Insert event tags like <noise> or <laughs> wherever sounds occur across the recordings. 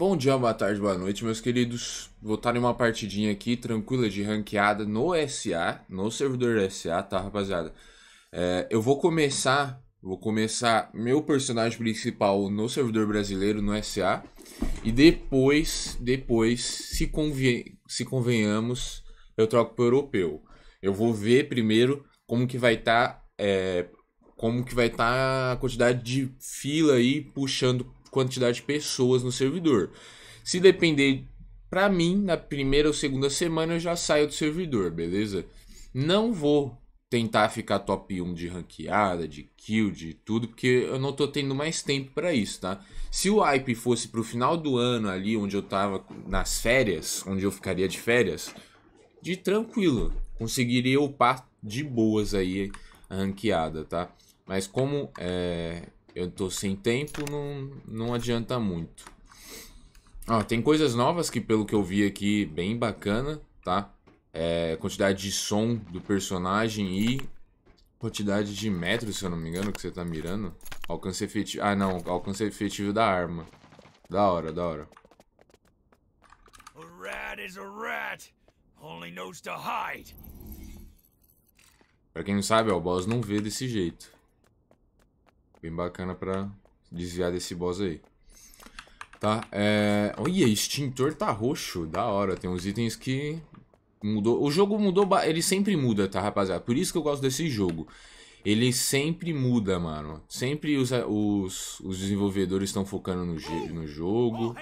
Bom dia, boa tarde, boa noite, meus queridos. Vou estar em uma partidinha aqui tranquila de ranqueada no SA, no servidor SA, tá, rapaziada? É, eu vou começar, vou começar meu personagem principal no servidor brasileiro, no SA, e depois, depois, se, conven se convenhamos, eu troco pro europeu. Eu vou ver primeiro como que vai estar, tá, é, como que vai estar tá a quantidade de fila aí puxando quantidade de pessoas no servidor. Se depender para mim, na primeira ou segunda semana eu já saio do servidor, beleza? Não vou tentar ficar top 1 de ranqueada, de kill, de tudo, porque eu não tô tendo mais tempo para isso, tá? Se o hype fosse pro final do ano ali, onde eu tava nas férias, onde eu ficaria de férias, de tranquilo, conseguiria upar de boas aí a ranqueada, tá? Mas como é, eu tô sem tempo, não, não adianta muito. Ó, tem coisas novas que, pelo que eu vi aqui, bem bacana, tá? É, quantidade de som do personagem e quantidade de metros, se eu não me engano, que você tá mirando. Alcance efetivo. Ah, não. Alcance efetivo da arma. Da hora, da hora. A rat is a rat. Only knows to hide. Pra quem não sabe, ó, o boss não vê desse jeito. Bem bacana pra desviar desse boss aí. Tá, é... Olha, extintor tá roxo, da hora. Tem uns itens que mudou. O jogo mudou, ele sempre muda, tá, rapaziada? Por isso que eu gosto desse jogo. Ele sempre muda, mano. Sempre os, os, os desenvolvedores estão focando no, no jogo.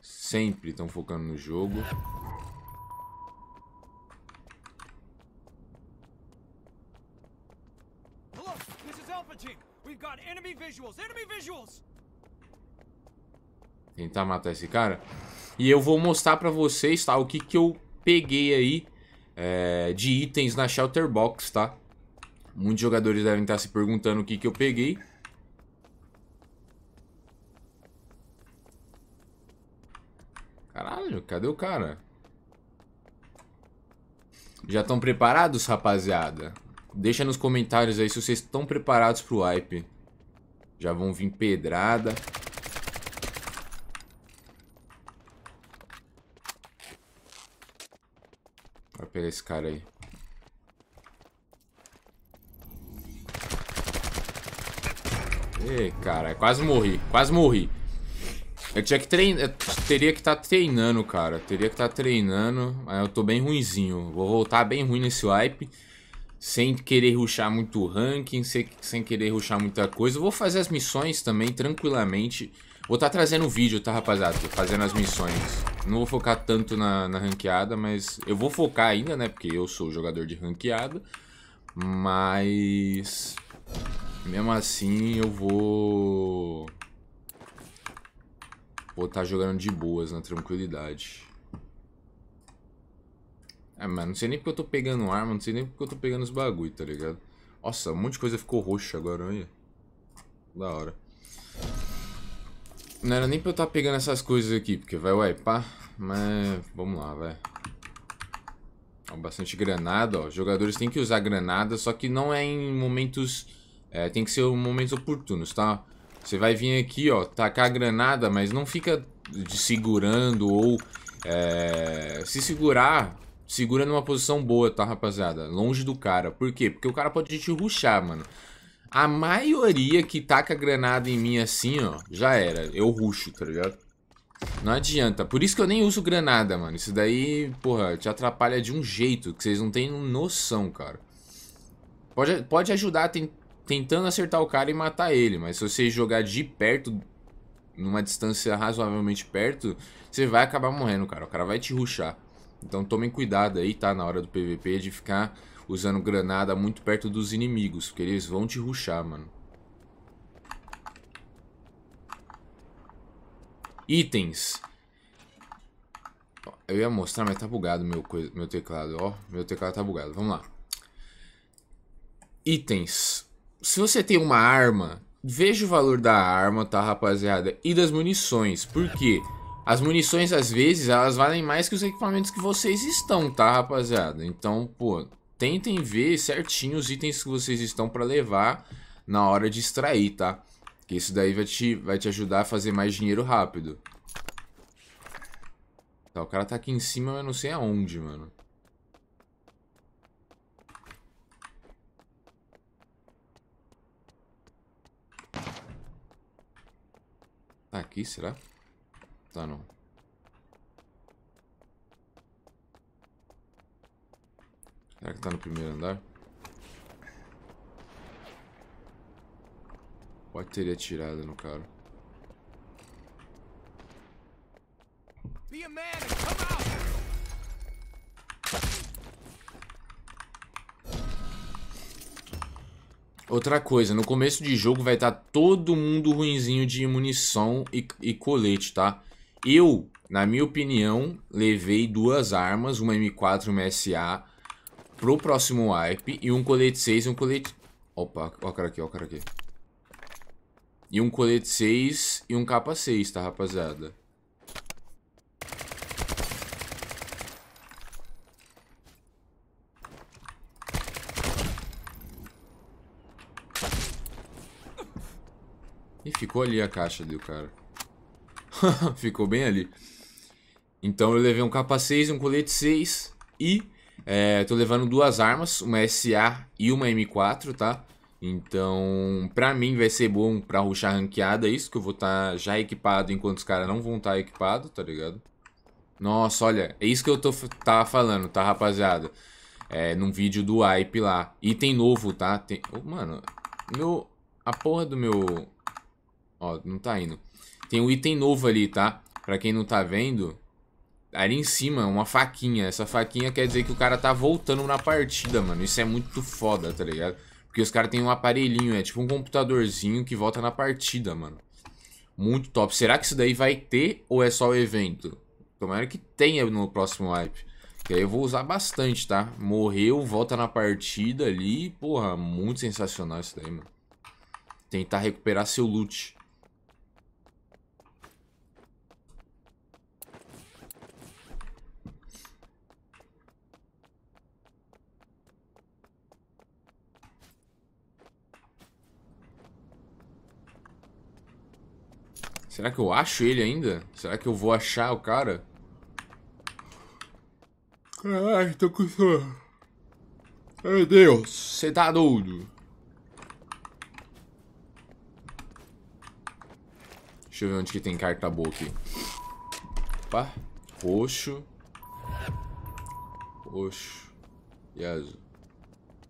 Sempre estão focando no jogo. Tentar matar esse cara. E eu vou mostrar pra vocês, tá? O que que eu peguei aí é, de itens na Shelter Box, tá? Muitos jogadores devem estar tá se perguntando o que que eu peguei. Caralho, cadê o cara? Já estão preparados, rapaziada? Deixa nos comentários aí se vocês estão preparados pro wipe. Já vão vir pedrada. Vai pegar esse cara aí. Ei, cara, quase morri, quase morri. Eu tinha que treinar, teria que estar tá treinando, cara. Teria que estar tá treinando, mas eu tô bem ruinzinho. Vou voltar bem ruim nesse wipe sem querer ruxar muito ranking, sem, sem querer ruxar muita coisa. Eu vou fazer as missões também tranquilamente. Vou estar tá trazendo vídeo, tá, rapaziada? Tô fazendo as missões. Não vou focar tanto na, na, ranqueada, mas eu vou focar ainda, né? Porque eu sou jogador de ranqueada. Mas... Mesmo assim, eu vou... Vou estar tá jogando de boas, na tranquilidade. É, mano, não sei nem porque eu tô pegando arma, não sei nem porque eu tô pegando os bagulho, tá ligado? Nossa, um monte de coisa ficou roxa agora, olha. Da hora. Não era nem pra eu estar tá pegando essas coisas aqui, porque vai wipar. mas vamos lá, vai. Ó, bastante granada, ó. Jogadores têm que usar granada, só que não é em momentos... É, tem que ser um momentos oportunos, tá? Você vai vir aqui, ó, tacar a granada, mas não fica de segurando ou... É, se segurar, Segura numa posição boa, tá, rapaziada? Longe do cara. Por quê? Porque o cara pode te ruxar, mano. A maioria que taca granada em mim assim, ó, já era. Eu ruxo, tá ligado? Não adianta. Por isso que eu nem uso granada, mano. Isso daí, porra, te atrapalha de um jeito que vocês não têm noção, cara. Pode, pode ajudar tentando acertar o cara e matar ele, mas se você jogar de perto, numa distância razoavelmente perto, você vai acabar morrendo, cara. O cara vai te ruxar. Então tomem cuidado aí, tá? Na hora do PVP de ficar usando granada muito perto dos inimigos, porque eles vão te ruxar, mano. Itens. Eu ia mostrar, mas tá bugado meu, meu teclado, ó. Meu teclado tá bugado, vamos lá. Itens. Se você tem uma arma, veja o valor da arma, tá, rapaziada? E das munições, por quê? Porque as munições, às vezes, elas valem mais que os equipamentos que vocês estão, tá, rapaziada? Então, pô, tentem ver certinho os itens que vocês estão para levar na hora de extrair, tá? Que isso daí vai te, vai te ajudar a fazer mais dinheiro rápido. Tá, o cara tá aqui em cima, mas não sei aonde, mano. Tá aqui, será? Será? tá não. Será que está no primeiro andar? Pode ter atirado no cara. Outra coisa, no começo de jogo vai estar tá todo mundo ruinzinho de munição e, e colete, tá? Eu, na minha opinião, levei duas armas, uma M4 e uma SA, pro próximo wipe, e um colete 6 e um colete... Opa, ó o cara aqui, ó o cara aqui. E um colete 6 e um capa 6, tá, rapaziada? E ficou ali a caixa do cara. <laughs> Ficou bem ali. Então eu levei um capa 6 um colete 6 e é, tô levando duas armas, uma SA e uma M4, tá? Então, pra mim vai ser bom pra ruxar ranqueada isso, que eu vou estar tá já equipado enquanto os caras não vão estar tá equipados, tá ligado? Nossa, olha, é isso que eu tô, tava falando, tá, rapaziada? É, num vídeo do hype lá. Item novo, tá? Tem... Oh, mano, meu... A porra do meu... Ó, não tá indo. Tem um item novo ali, tá? Pra quem não tá vendo, ali em cima, uma faquinha. Essa faquinha quer dizer que o cara tá voltando na partida, mano. Isso é muito foda, tá ligado? Porque os caras têm um aparelhinho, é tipo um computadorzinho que volta na partida, mano. Muito top. Será que isso daí vai ter ou é só o evento? Tomara que tenha no próximo hype. Que aí eu vou usar bastante, tá? Morreu, volta na partida ali. Porra, muito sensacional isso daí, mano. Tentar recuperar seu loot. Será que eu acho ele ainda? Será que eu vou achar o cara? Caralho, tô com sono. Meu Deus, você tá doido. Deixa eu ver onde que tem carta boa aqui. Opa, roxo. Roxo. E azul.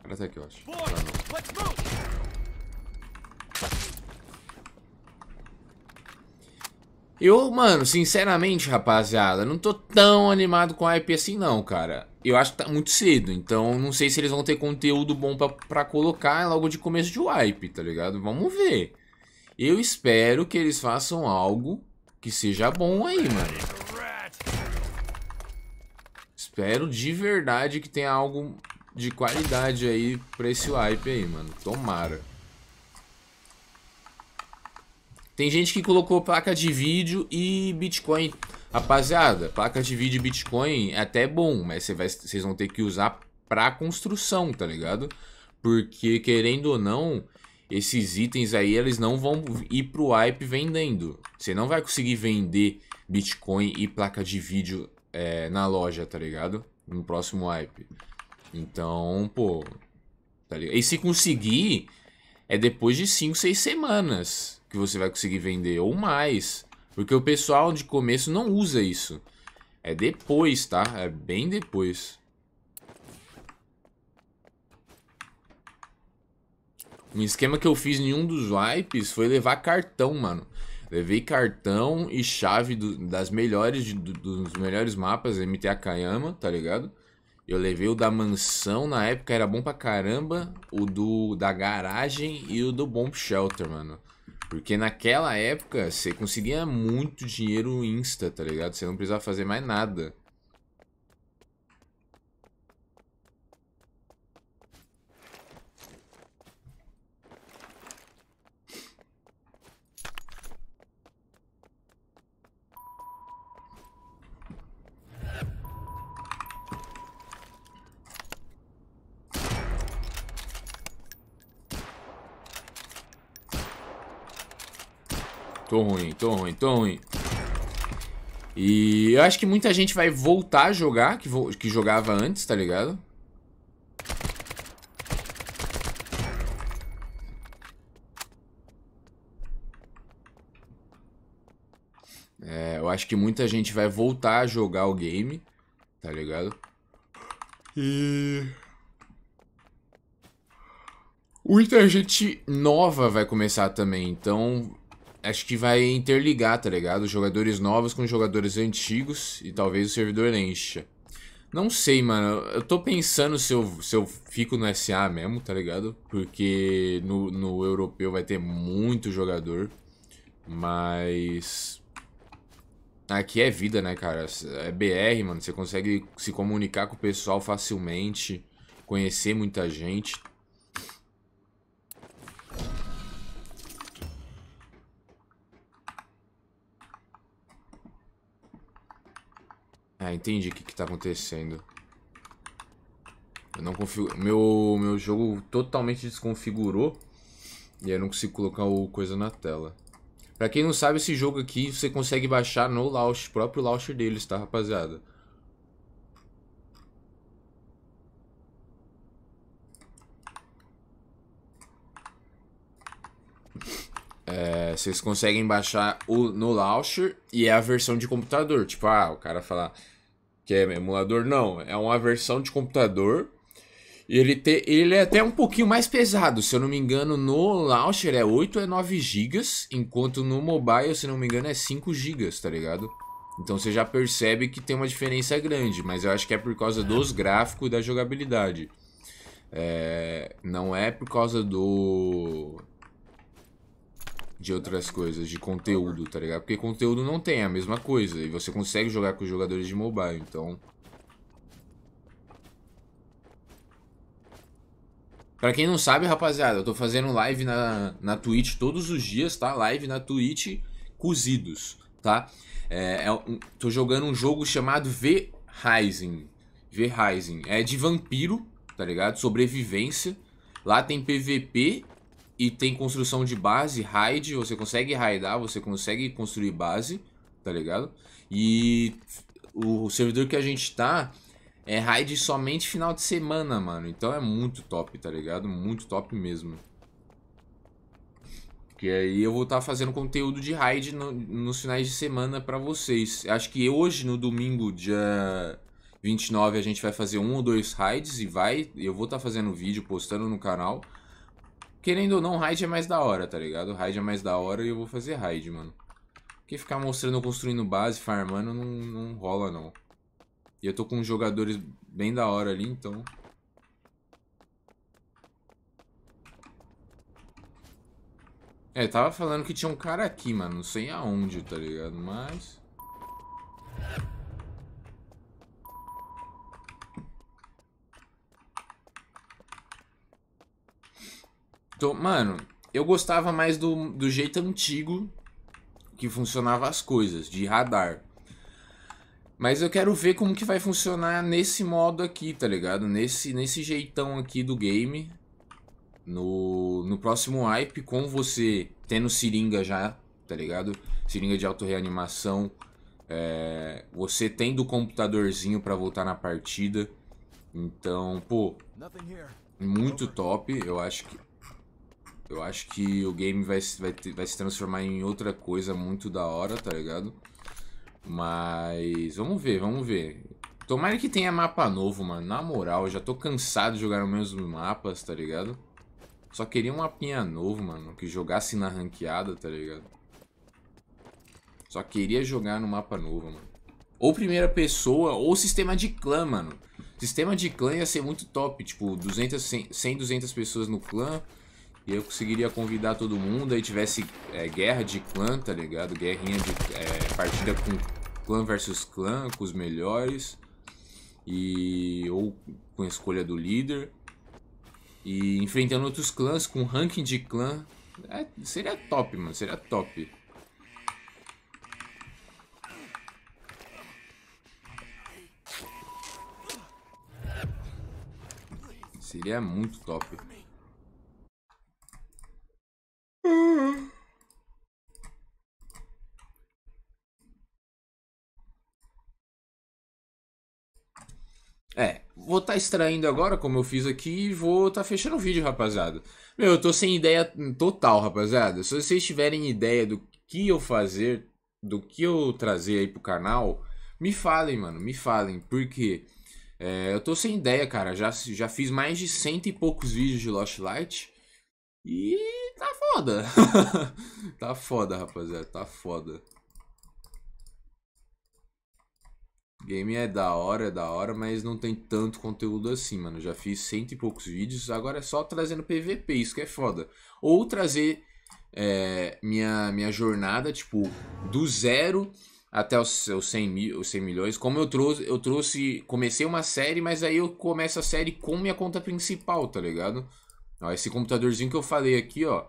O cara tá aqui, eu acho. Ah, não. Eu, mano, sinceramente, rapaziada, não tô tão animado com a hype assim não, cara. Eu acho que tá muito cedo, então não sei se eles vão ter conteúdo bom pra, pra colocar logo de começo de hype, tá ligado? Vamos ver. Eu espero que eles façam algo que seja bom aí, mano. Espero de verdade que tenha algo de qualidade aí pra esse hype aí, mano. Tomara. Tem gente que colocou placa de vídeo e Bitcoin. Rapaziada, placa de vídeo e Bitcoin é até bom, mas vocês vão ter que usar para construção, tá ligado? Porque querendo ou não, esses itens aí eles não vão ir pro hype vendendo. Você não vai conseguir vender Bitcoin e placa de vídeo é, na loja, tá ligado? No próximo hype. Então, pô. Tá ligado? E se conseguir, é depois de 5, 6 semanas que você vai conseguir vender ou mais. Porque o pessoal de começo não usa isso. É depois, tá? É bem depois. Um esquema que eu fiz em um dos wipes foi levar cartão, mano. Levei cartão e chave do, das melhores, do, dos melhores mapas, MTA Kayama, tá ligado? Eu levei o da mansão, na época era bom pra caramba, o do da garagem e o do Bomb Shelter, mano. Porque naquela época você conseguia muito dinheiro insta, tá ligado? Você não precisava fazer mais nada. Tô ruim, tô ruim, tô ruim. E eu acho que muita gente vai voltar a jogar, que, vo que jogava antes, tá ligado? É, eu acho que muita gente vai voltar a jogar o game, tá ligado? E... Muita gente nova vai começar também, então acho que vai interligar, tá ligado? Jogadores novos com jogadores antigos e talvez o servidor encha. Não sei, mano. Eu tô pensando se eu, se eu fico no SA mesmo, tá ligado? Porque no, no europeu vai ter muito jogador. Mas. Aqui é vida, né, cara? É BR, mano. Você consegue se comunicar com o pessoal facilmente, conhecer muita gente. Ah, entendi o que, que tá acontecendo. Eu não configuro. Meu, meu jogo totalmente desconfigurou. E eu não consigo colocar o coisa na tela. Pra quem não sabe, esse jogo aqui você consegue baixar no launch, próprio launcher deles, tá, rapaziada? É, vocês conseguem baixar o, no launcher e é a versão de computador. Tipo, ah, o cara falar que é emulador, não. É uma versão de computador. Ele, te, ele é até um pouquinho mais pesado, se eu não me engano, no launcher é 8 é 9 GB, enquanto no mobile, se não me engano, é 5 GB, tá ligado? Então você já percebe que tem uma diferença grande, mas eu acho que é por causa é. dos gráficos e da jogabilidade. É, não é por causa do de outras coisas, de conteúdo, tá ligado? Porque conteúdo não tem, é a mesma coisa. E você consegue jogar com os jogadores de mobile, então. Pra quem não sabe, rapaziada, eu tô fazendo live na, na Twitch todos os dias, tá? Live na Twitch cozidos, tá? É, é tô jogando um jogo chamado V Rising. V Rising. É de vampiro, tá ligado? Sobrevivência. Lá tem PVP e tem construção de base, raid, você consegue raidar, você consegue construir base, tá ligado? E o servidor que a gente tá é raid somente final de semana, mano. Então é muito top, tá ligado? Muito top mesmo. que aí eu vou estar tá fazendo conteúdo de raid no, nos finais de semana para vocês. Acho que hoje, no domingo, dia 29, a gente vai fazer um ou dois raids e vai. Eu vou estar tá fazendo vídeo, postando no canal. Querendo ou não, raid é mais da hora, tá ligado? Raid é mais da hora e eu vou fazer raid, mano. Porque ficar mostrando, construindo base, farmando, não, não rola, não. E eu tô com jogadores bem da hora ali, então... É, tava falando que tinha um cara aqui, mano. Não sei aonde, tá ligado? Mas... Então, mano, eu gostava mais do, do jeito antigo que funcionava as coisas, de radar. Mas eu quero ver como que vai funcionar nesse modo aqui, tá ligado? Nesse, nesse jeitão aqui do game. No, no próximo hype, com você tendo seringa já, tá ligado? Seringa de auto-reanimação. É, você tendo o computadorzinho para voltar na partida. Então, pô, muito top. Eu acho que eu acho que o game vai, vai, vai se transformar em outra coisa muito da hora, tá ligado? Mas vamos ver, vamos ver. Tomara que tenha mapa novo, mano. Na moral, eu já tô cansado de jogar os mesmos mapas, tá ligado? Só queria um mapinha novo, mano. Que jogasse na ranqueada, tá ligado? Só queria jogar no mapa novo, mano. Ou primeira pessoa, ou sistema de clã, mano. Sistema de clã ia ser muito top. Tipo, 200, 100, 200 pessoas no clã. E eu conseguiria convidar todo mundo, aí tivesse é, guerra de clã, tá ligado? Guerrinha de é, partida com clã versus clã, com os melhores. E ou com a escolha do líder. E enfrentando outros clãs com ranking de clã. É, seria top, mano. Seria top. Seria muito top. tá extraindo agora, como eu fiz aqui, e vou tá fechando o vídeo, rapaziada. Meu, eu tô sem ideia total, rapaziada. Se vocês tiverem ideia do que eu fazer, do que eu trazer aí pro canal, me falem, mano, me falem, porque é, eu tô sem ideia, cara. Já, já fiz mais de cento e poucos vídeos de Lost Light e tá foda. <laughs> tá foda, rapaziada, tá foda. Game é da hora, é da hora, mas não tem tanto conteúdo assim, mano. Já fiz cento e poucos vídeos, agora é só trazendo PVP, isso que é foda. Ou trazer é, minha, minha jornada, tipo, do zero até os, os, 100 mil, os 100 milhões. Como eu trouxe, eu trouxe, comecei uma série, mas aí eu começo a série com minha conta principal, tá ligado? Ó, esse computadorzinho que eu falei aqui, ó.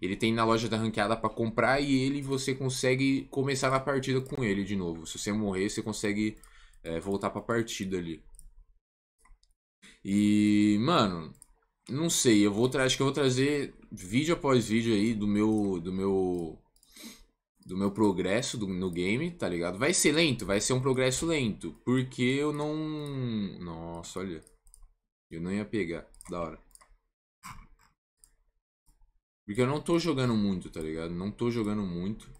Ele tem na loja da ranqueada para comprar e ele você consegue começar na partida com ele de novo. Se você morrer, você consegue é, voltar pra partida ali. E, mano, não sei, eu vou trazer, acho que eu vou trazer vídeo após vídeo aí do meu do meu do meu progresso do, no game, tá ligado? Vai ser lento, vai ser um progresso lento, porque eu não Nossa, olha. Eu não ia pegar, da hora. Porque eu não tô jogando muito, tá ligado? Não tô jogando muito.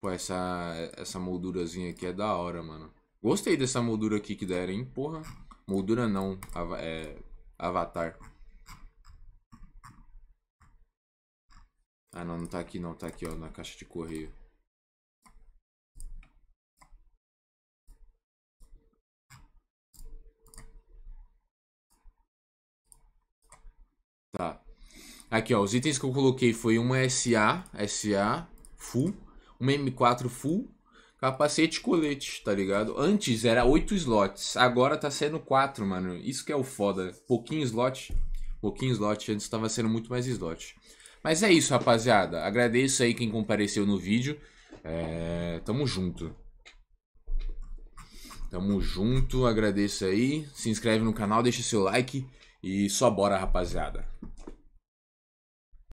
Pô, essa, essa moldurazinha aqui é da hora, mano. Gostei dessa moldura aqui que deram, hein? Porra. Moldura não. Av é, avatar. Ah, não. Não tá aqui, não. Tá aqui, ó. Na caixa de correio. Tá. Aqui, ó, os itens que eu coloquei foi uma SA, SA, full, uma M4 full, capacete e colete, tá ligado? Antes era 8 slots, agora tá sendo 4, mano. Isso que é o foda, pouquinho slot, pouquinho slot, antes tava sendo muito mais slot. Mas é isso, rapaziada. Agradeço aí quem compareceu no vídeo. É... Tamo junto. Tamo junto, agradeço aí. Se inscreve no canal, deixa seu like. E só bora, rapaziada.